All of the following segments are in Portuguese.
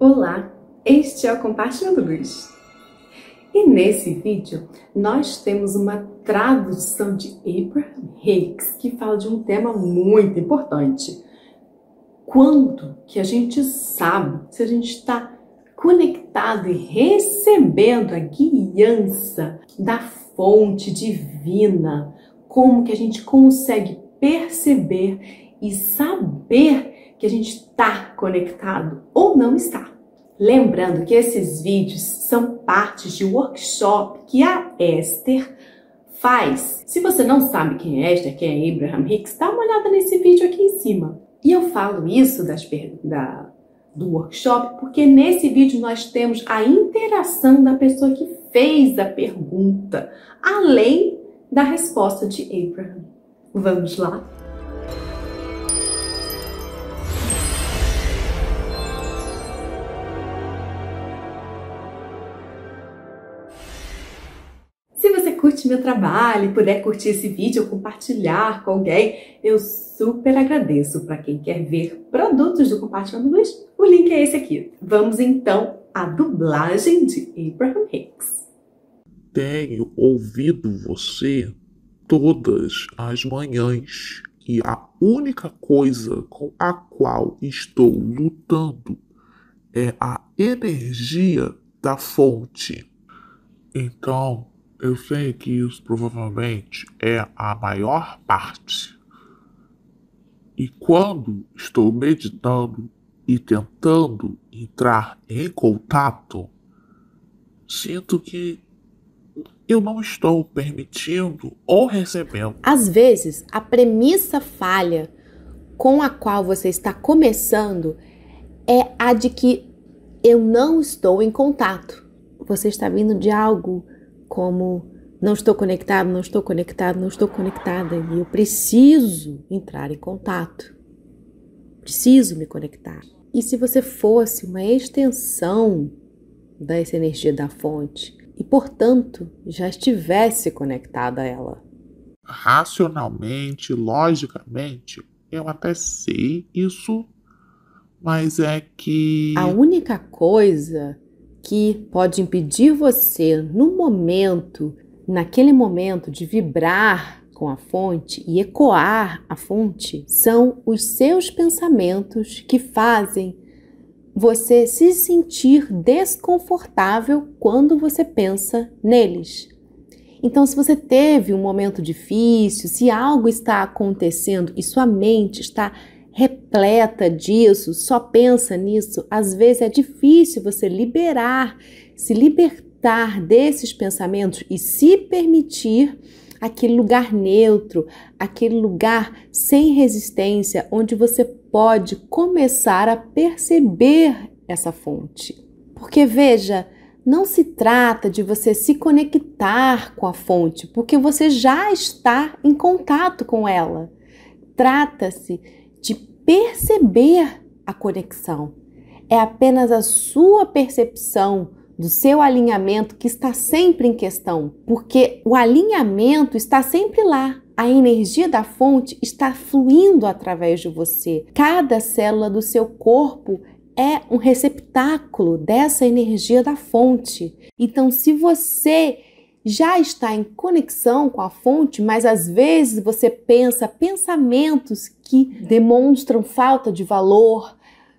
Olá, este é o Compartilha Luz. E nesse vídeo nós temos uma tradução de Abraham Hicks que fala de um tema muito importante. Quando que a gente sabe se a gente está conectado e recebendo a guiança da fonte divina? Como que a gente consegue perceber e saber que a gente está conectado ou não está. Lembrando que esses vídeos são partes de workshop que a Esther faz. Se você não sabe quem é Esther, quem é Abraham Hicks, dá uma olhada nesse vídeo aqui em cima. E eu falo isso das, da, do workshop porque nesse vídeo nós temos a interação da pessoa que fez a pergunta, além da resposta de Abraham. Vamos lá? curte meu trabalho e puder curtir esse vídeo, compartilhar com alguém, eu super agradeço. Para quem quer ver produtos do Compartilhando Luz, o link é esse aqui. Vamos então à dublagem de Abraham Hicks. Tenho ouvido você todas as manhãs e a única coisa com a qual estou lutando é a energia da fonte. Então, eu sei que isso provavelmente é a maior parte. E quando estou meditando e tentando entrar em contato, sinto que eu não estou permitindo ou recebendo. Às vezes, a premissa falha com a qual você está começando é a de que eu não estou em contato. Você está vindo de algo como não estou conectado, não estou conectado, não estou conectada e eu preciso entrar em contato. Preciso me conectar. E se você fosse uma extensão dessa energia da fonte e, portanto, já estivesse conectada a ela? Racionalmente, logicamente, eu até sei isso, mas é que. A única coisa que pode impedir você no momento, naquele momento de vibrar com a fonte e ecoar a fonte, são os seus pensamentos que fazem você se sentir desconfortável quando você pensa neles. Então, se você teve um momento difícil, se algo está acontecendo e sua mente está repleta disso, só pensa nisso, às vezes é difícil você liberar, se libertar desses pensamentos e se permitir aquele lugar neutro, aquele lugar sem resistência, onde você pode começar a perceber essa fonte. Porque veja, não se trata de você se conectar com a fonte, porque você já está em contato com ela. Trata-se de perceber a conexão. É apenas a sua percepção do seu alinhamento que está sempre em questão, porque o alinhamento está sempre lá. A energia da fonte está fluindo através de você. Cada célula do seu corpo é um receptáculo dessa energia da fonte. Então, se você já está em conexão com a fonte, mas às vezes você pensa pensamentos que demonstram falta de valor,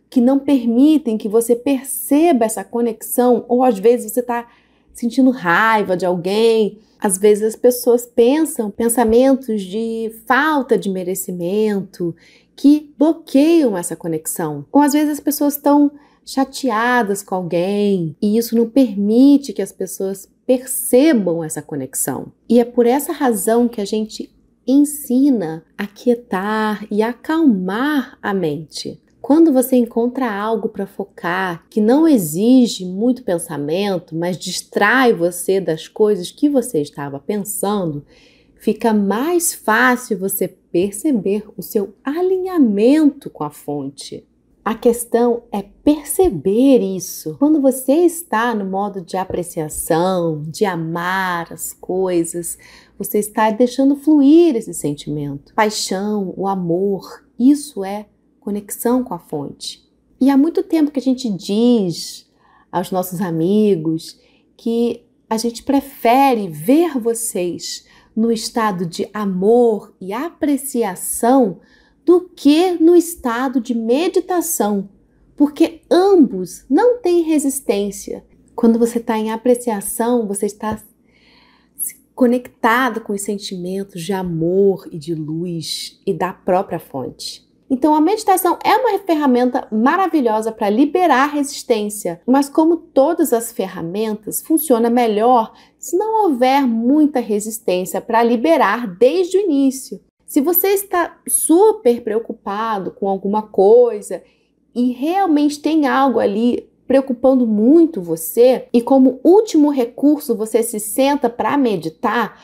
que não permitem que você perceba essa conexão, ou às vezes você está sentindo raiva de alguém. Às vezes as pessoas pensam pensamentos de falta de merecimento que bloqueiam essa conexão. Ou às vezes as pessoas estão chateadas com alguém e isso não permite que as pessoas percebam essa conexão. E é por essa razão que a gente ensina a quietar e acalmar a mente. Quando você encontra algo para focar que não exige muito pensamento, mas distrai você das coisas que você estava pensando, fica mais fácil você perceber o seu alinhamento com a fonte. A questão é perceber isso. Quando você está no modo de apreciação, de amar as coisas, você está deixando fluir esse sentimento. Paixão, o amor, isso é conexão com a fonte. E há muito tempo que a gente diz aos nossos amigos que a gente prefere ver vocês no estado de amor e apreciação do que no estado de meditação, porque ambos não têm resistência. Quando você está em apreciação, você está conectado com os sentimentos de amor e de luz e da própria fonte. Então, a meditação é uma ferramenta maravilhosa para liberar resistência, mas, como todas as ferramentas, funciona melhor se não houver muita resistência para liberar desde o início. Se você está super preocupado com alguma coisa e realmente tem algo ali preocupando muito você, e como último recurso você se senta para meditar,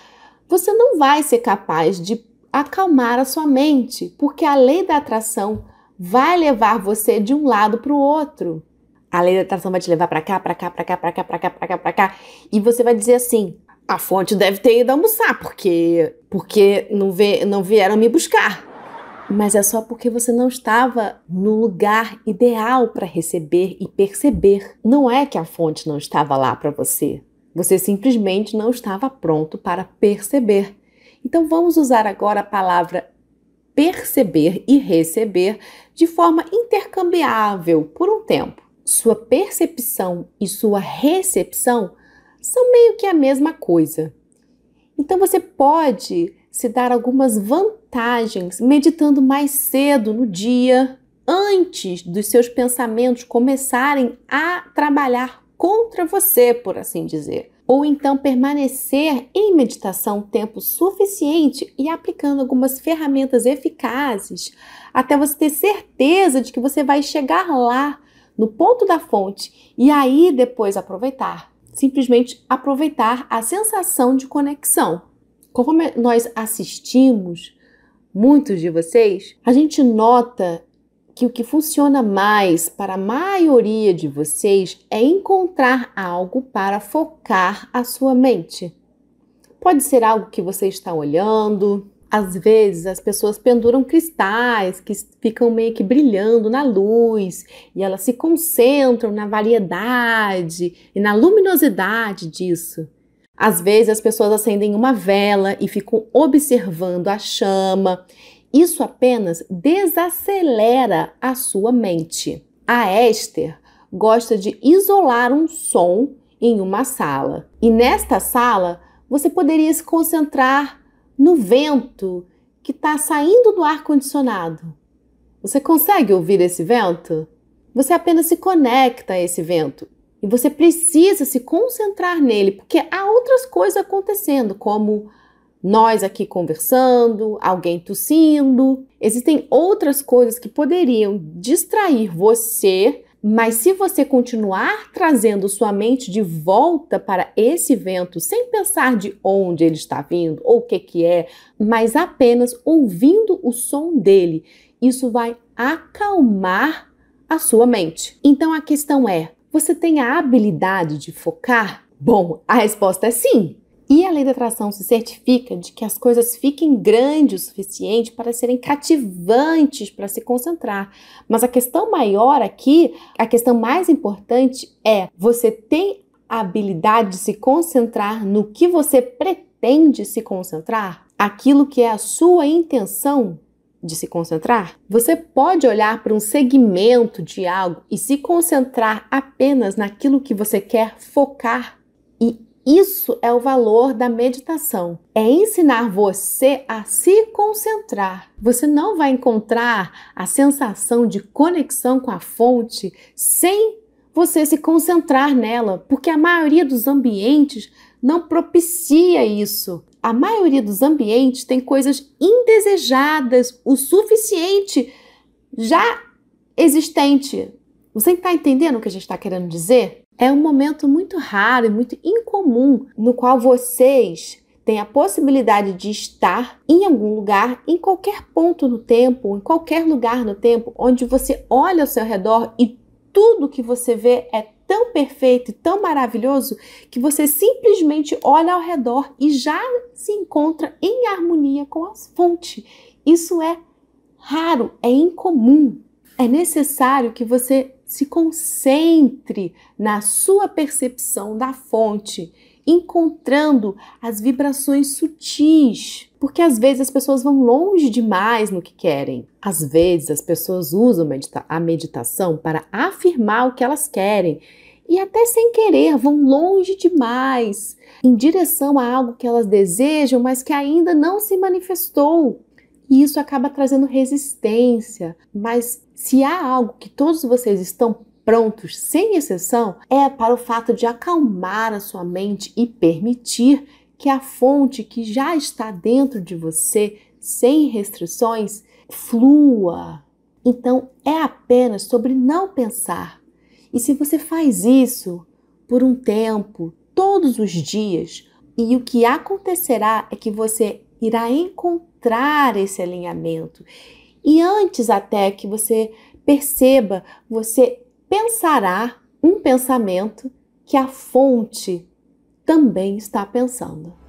você não vai ser capaz de acalmar a sua mente, porque a lei da atração vai levar você de um lado para o outro. A lei da atração vai te levar para cá, para cá, para cá, para cá, para cá, para cá, para cá, e você vai dizer assim: a fonte deve ter ido almoçar, porque, porque não, vê, não vieram me buscar. Mas é só porque você não estava no lugar ideal para receber e perceber. Não é que a fonte não estava lá para você. Você simplesmente não estava pronto para perceber. Então vamos usar agora a palavra perceber e receber de forma intercambiável por um tempo. Sua percepção e sua recepção são meio que a mesma coisa. Então você pode se dar algumas vantagens meditando mais cedo no dia, antes dos seus pensamentos começarem a trabalhar contra você, por assim dizer. Ou então permanecer em meditação tempo suficiente e aplicando algumas ferramentas eficazes até você ter certeza de que você vai chegar lá no ponto da fonte e aí depois aproveitar simplesmente aproveitar a sensação de conexão. Conforme nós assistimos muitos de vocês, a gente nota que o que funciona mais para a maioria de vocês é encontrar algo para focar a sua mente. Pode ser algo que você está olhando, às vezes as pessoas penduram cristais que ficam meio que brilhando na luz e elas se concentram na variedade e na luminosidade disso. Às vezes as pessoas acendem uma vela e ficam observando a chama. Isso apenas desacelera a sua mente. A Esther gosta de isolar um som em uma sala. E nesta sala você poderia se concentrar no vento que está saindo do ar-condicionado. Você consegue ouvir esse vento? Você apenas se conecta a esse vento e você precisa se concentrar nele, porque há outras coisas acontecendo, como nós aqui conversando, alguém tossindo. Existem outras coisas que poderiam distrair você mas se você continuar trazendo sua mente de volta para esse vento, sem pensar de onde ele está vindo ou o que, que é, mas apenas ouvindo o som dele, isso vai acalmar a sua mente. Então a questão é: você tem a habilidade de focar? Bom, a resposta é sim. E a lei da atração se certifica de que as coisas fiquem grandes o suficiente para serem cativantes para se concentrar. Mas a questão maior aqui, a questão mais importante é: você tem a habilidade de se concentrar no que você pretende se concentrar? Aquilo que é a sua intenção de se concentrar? Você pode olhar para um segmento de algo e se concentrar apenas naquilo que você quer focar e isso é o valor da meditação. É ensinar você a se concentrar. Você não vai encontrar a sensação de conexão com a fonte sem você se concentrar nela, porque a maioria dos ambientes não propicia isso. A maioria dos ambientes tem coisas indesejadas o suficiente já existente você está entendendo o que a gente está querendo dizer? É um momento muito raro e muito incomum no qual vocês têm a possibilidade de estar em algum lugar, em qualquer ponto no tempo, em qualquer lugar no tempo, onde você olha ao seu redor e tudo que você vê é tão perfeito e tão maravilhoso que você simplesmente olha ao redor e já se encontra em harmonia com a fonte. Isso é raro, é incomum. É necessário que você se concentre na sua percepção da fonte, encontrando as vibrações sutis, porque às vezes as pessoas vão longe demais no que querem. Às vezes as pessoas usam medita a meditação para afirmar o que elas querem e até sem querer vão longe demais em direção a algo que elas desejam, mas que ainda não se manifestou e isso acaba trazendo resistência. Mas se há algo que todos vocês estão prontos, sem exceção, é para o fato de acalmar a sua mente e permitir que a fonte que já está dentro de você, sem restrições, flua. Então é apenas sobre não pensar. E se você faz isso por um tempo, todos os dias, e o que acontecerá é que você irá encontrar encontrar esse alinhamento. E antes até que você perceba, você pensará um pensamento que a fonte também está pensando.